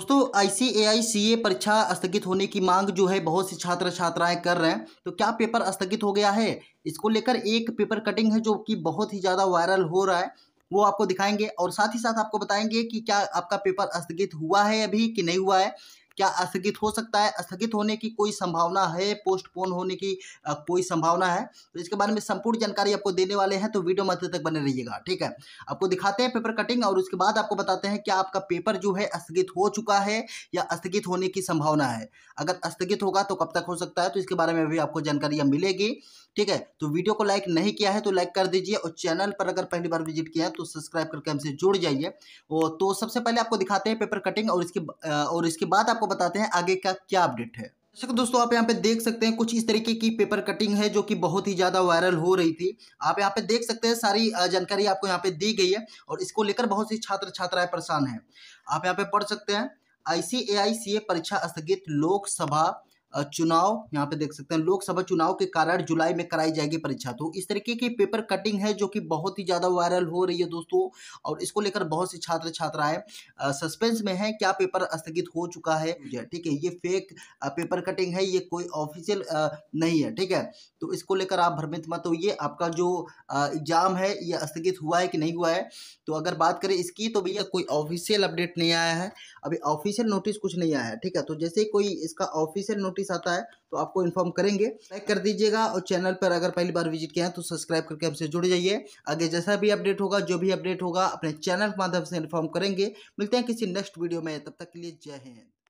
दोस्तों आई सी परीक्षा स्थगित होने की मांग जो है बहुत से छात्र छात्राएं कर रहे हैं तो क्या पेपर स्थगित हो गया है इसको लेकर एक पेपर कटिंग है जो कि बहुत ही ज़्यादा वायरल हो रहा है वो आपको दिखाएंगे और साथ ही साथ आपको बताएंगे कि क्या आपका पेपर स्थगित हुआ है अभी कि नहीं हुआ है क्या स्थगित हो सकता है स्थगित होने की कोई संभावना है पोस्टपोन होने की कोई संभावना है तो इसके बारे में संपूर्ण जानकारी आपको देने वाले हैं तो वीडियो मध्य तक बने रहिएगा ठीक है आपको दिखाते हैं पेपर कटिंग और उसके बाद आपको बताते हैं क्या आपका पेपर जो है स्थगित हो चुका है या स्थगित होने की संभावना है अगर स्थगित होगा तो कब तक हो सकता है तो इसके बारे में भी आपको जानकारी मिलेगी ठीक है तो वीडियो को लाइक नहीं किया है तो लाइक कर दीजिए और चैनल पर अगर पहली बार विजिट किया है तो सब्सक्राइब करके हमसे जुड़ जाइए तो सबसे पहले आपको दिखाते हैं पेपर कटिंग और इसके और इसके बाद आपको आपको बताते हैं आगे का क्या अपडेट है दोस्तों आप यहाँ पे देख सकते हैं कुछ इस तरीके की पेपर कटिंग है जो कि बहुत ही ज़्यादा वायरल हो रही थी आप यहाँ पे देख सकते हैं सारी जानकारी आपको यहाँ पे दी गई है और इसको लेकर बहुत सी छात्र छात्राएं परेशान हैं आप यहाँ पे पढ़ सकते हैं आई सी परीक्षा स्थगित लोकसभा चुनाव यहाँ पे देख सकते हैं लोकसभा चुनाव के कारण जुलाई में कराई जाएगी परीक्षा तो इस तरीके की पेपर कटिंग है जो कि बहुत ही ज़्यादा वायरल हो रही है दोस्तों और इसको लेकर बहुत से छात्र छात्राएं सस्पेंस में हैं क्या पेपर स्थगित हो चुका है ठीक है ये फेक पेपर कटिंग है ये कोई ऑफिशियल नहीं है ठीक है तो इसको लेकर आप भ्रमित मत हो ये आपका जो एग्जाम है ये स्थगित हुआ है कि नहीं हुआ है तो अगर बात करें इसकी तो भैया कोई ऑफिशियल अपडेट नहीं आया है अभी ऑफिशियल नोटिस कुछ नहीं आया है ठीक है तो जैसे कोई इसका ऑफिशियल नोटिस नोटिस आता है तो आपको इन्फॉर्म करेंगे लाइक कर दीजिएगा और चैनल पर अगर पहली बार विजिट किया है तो सब्सक्राइब करके हमसे जुड़ जाइए आगे जैसा भी अपडेट होगा जो भी अपडेट होगा अपने चैनल के माध्यम से इन्फॉर्म करेंगे मिलते हैं किसी नेक्स्ट वीडियो में तब तक के लिए जय हिंद